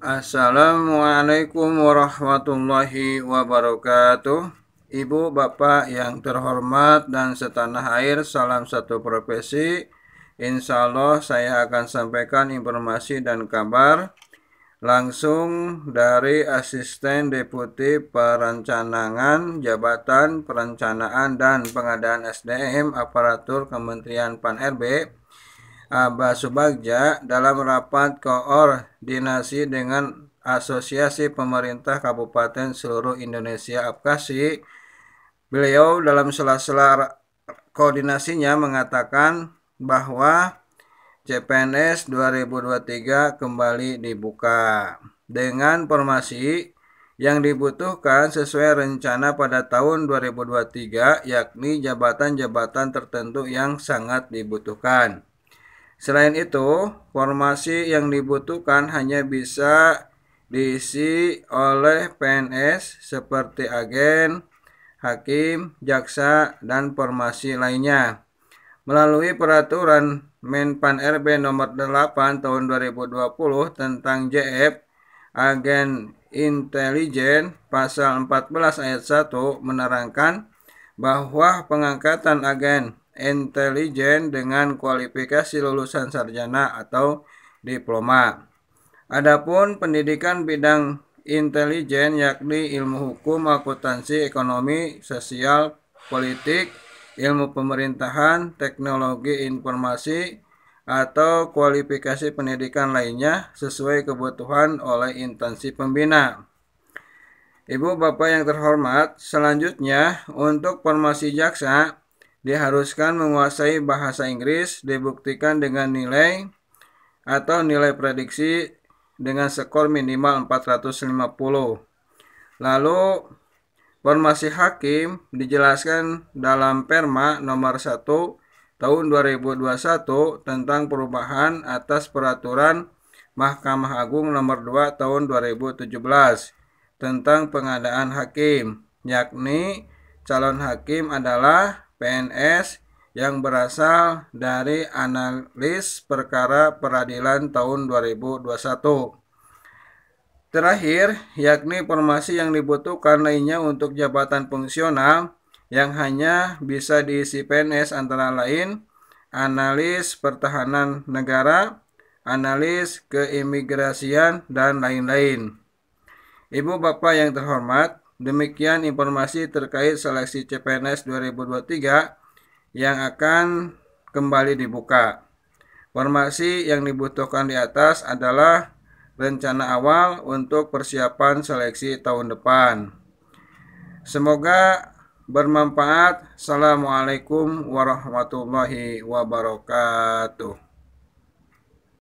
Assalamualaikum warahmatullahi wabarakatuh Ibu, Bapak yang terhormat dan setanah air Salam satu profesi Insya Allah saya akan sampaikan informasi dan kabar Langsung dari Asisten Deputi Perencanaan Jabatan Perencanaan dan Pengadaan SDM Aparatur Kementerian PAN-RB Abbas Subagja dalam rapat koordinasi dengan Asosiasi Pemerintah Kabupaten Seluruh Indonesia Apkasi. Beliau dalam sela-sela koordinasinya mengatakan bahwa CPNS 2023 kembali dibuka dengan formasi yang dibutuhkan sesuai rencana pada tahun 2023 yakni jabatan-jabatan tertentu yang sangat dibutuhkan. Selain itu, formasi yang dibutuhkan hanya bisa diisi oleh PNS seperti agen, hakim, jaksa, dan formasi lainnya. Melalui peraturan Menpan RB nomor 8 tahun 2020 tentang JF agen intelijen pasal 14 ayat 1 menerangkan bahwa pengangkatan agen intelijen dengan kualifikasi lulusan sarjana atau diploma. Adapun pendidikan bidang intelijen yakni ilmu hukum, akuntansi, ekonomi, sosial, politik, ilmu pemerintahan, teknologi informasi, atau kualifikasi pendidikan lainnya sesuai kebutuhan oleh instansi pembina. Ibu Bapak yang terhormat, selanjutnya untuk formasi jaksa diharuskan menguasai bahasa Inggris dibuktikan dengan nilai atau nilai prediksi dengan skor minimal 450. Lalu formasi hakim dijelaskan dalam Perma nomor 1 tahun 2021 tentang perubahan atas peraturan Mahkamah Agung nomor 2 tahun 2017 tentang pengadaan hakim, yakni calon hakim adalah PNS yang berasal dari analis perkara peradilan tahun 2021. Terakhir, yakni formasi yang dibutuhkan lainnya untuk jabatan fungsional yang hanya bisa diisi PNS antara lain analis pertahanan negara, analis keimigrasian, dan lain-lain. Ibu bapak yang terhormat, Demikian informasi terkait seleksi CPNS 2023 yang akan kembali dibuka. informasi yang dibutuhkan di atas adalah rencana awal untuk persiapan seleksi tahun depan. Semoga bermanfaat. Assalamualaikum warahmatullahi wabarakatuh.